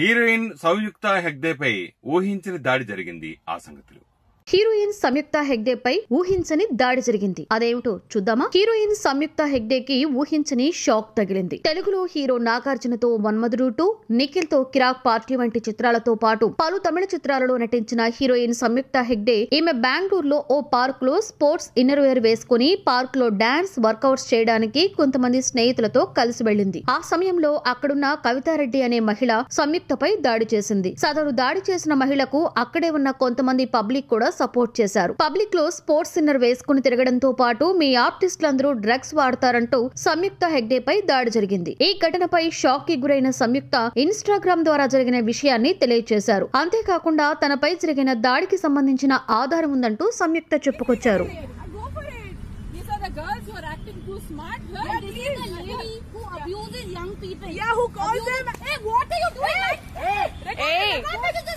Heroine సంయుక్త హెగ్దేపై ఊహించని దాడి జరిగింది ఆ సంగతులు హీరోయిన్ సంయుక్త హెగ్డే పై ఊహించని దాడి జరిగింది అదేమిటో చూద్దామా హీరోయిన్ సంయుక్త హెగ్డే కి ఊహించని షాక్ తగిలింది తెలుగులో హీరో నాగార్జునతో మన్మధుడు టూ నిఖిల్ తో కిరాక్ పార్టీ వంటి చిత్రాలతో పాటు పలు తమిళ చిత్రాలలో నటించిన హీరోయిన్ సంయుక్త హెగ్డే ఈమె బెంగళూరులో ఓ పార్క్ లో స్పోర్ట్స్ ఇన్నర్ వేర్ వేసుకుని పార్క్ లో డాన్స్ వర్కౌట్స్ చేయడానికి కొంతమంది స్నేహితులతో కలిసి వెళ్ళింది ఆ సమయంలో అక్కడున్న కవితారెడ్డి అనే మహిళ సంయుక్తపై దాడి చేసింది సదరు దాడి చేసిన మహిళకు అక్కడే ఉన్న కొంతమంది పబ్లిక్ కూడా సపోర్ట్ చేశారు పబ్లిక్ లో స్పోర్ట్స్ సిన్నర్ వేసుకుని తిరగడంతో పాటు మీ ఆర్టిస్టులందరూ డ్రగ్స్ వాడతారంటూ సంయుక్త హెగ్డే పై దాడి జరిగింది ఈ ఘటనపై షాక్ కి గురైన సంయుక్త ఇన్స్టాగ్రామ్ ద్వారా జరిగిన విషయాన్ని తెలియజేశారు అంతేకాకుండా తనపై జరిగిన దాడికి సంబంధించిన ఆధారం ఉందంటూ సంయుక్త చెప్పుకొచ్చారు who are acting too smart Yeah, this is the lady who abuses young people. Yeah, who calls them. Hey, what are you doing? Hey, hey, hey. hey. hey.